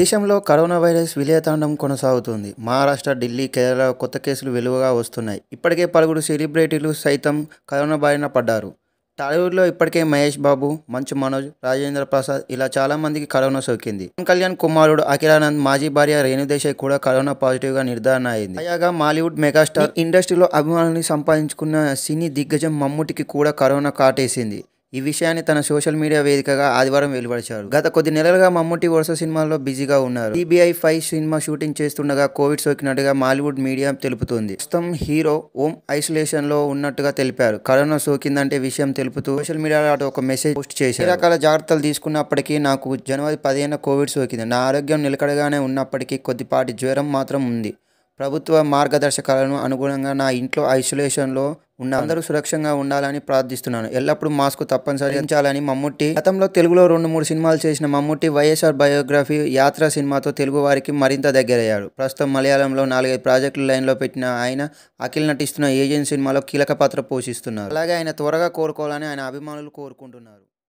దేశంలో corona virus విలయతాండం కొనసాగుతుంది మహారాష్ట్ర ఢిల్లీ కేరళ కొత్త కేసులు వెలువగా వస్తున్నాయి ఇప్పటికే పలువురు సెలబ్రిటీలు సైతం కరోనా బారిన పడ్డారు టాలీవుడ్లో ఇప్పటికే మహేష్ బాబు మంచు మనోజ్ రాజేంద్ర ప్రసాద్ ఇలా చాలామందికి కరోనా సోకింది కళ్యాణ్ కుమారుడు అఖిలానంద్ మాజీ భార్య రేణుదేశాయ్ కూడా కరోనా పాజిటివ్గా నిర్ధారణ అయింది అయ్యాగా మాలీవుడ్ మెగాస్టార్ ఇండస్ట్రీలో అభిమానుల్ని సంపాదించుకున్న సినీ దిగ్గజం మమ్ముటికి కూడా కరోనా కాటేసింది ఈ విషయాన్ని తన సోషల్ మీడియా వేదికగా ఆదివారం వెలువరిచారు గత కొద్ది నెలలుగా మమ్ముటి వరుస సినిమాల్లో బిజీగా ఉన్నారు సిబిఐ ఫైవ్ సినిమా షూటింగ్ చేస్తుండగా కోవిడ్ సోకినట్టుగా మాలీవుడ్ మీడియా తెలుపుతుంది ప్రస్తుతం హీరో ఓం ఐసోలేషన్ లో ఉన్నట్టుగా తెలిపారు కరోనా సోకిందంటే విషయం తెలుపుతూ సోషల్ మీడియాలో అటు ఒక మెసేజ్ పోస్ట్ చేశారు రకాల జాగ్రత్తలు తీసుకున్నప్పటికీ నాకు జనవరి పదిహేను కోవిడ్ సోకింది నా ఆరోగ్యం నిలకడగానే ఉన్నప్పటికీ కొద్దిపాటి జ్వరం మాత్రం ఉంది ప్రభుత్వ మార్గదర్శకాలను అనుగుణంగా నా ఇంట్లో ఐసోలేషన్లో ఉన్న అందరూ సురక్షంగా ఉండాలని ప్రార్థిస్తున్నాను ఎల్లప్పుడూ మాస్క్ తప్పనిసరి ఉంచాలని మమ్ముట్టి గతంలో తెలుగులో రెండు మూడు సినిమాలు చేసిన మమ్ముట్టి వైఎస్ఆర్ బయోగ్రఫీ యాత్ర సినిమాతో తెలుగు వారికి మరింత దగ్గరయ్యాడు ప్రస్తుతం మలయాళంలో నాలుగైదు ప్రాజెక్టులు లైన్లో పెట్టిన ఆయన అఖిల్ నటిస్తున్న ఏజెంట్ సినిమాలో కీలక పాత్ర పోషిస్తున్నారు అలాగే ఆయన త్వరగా కోరుకోవాలని ఆయన అభిమానులు కోరుకుంటున్నారు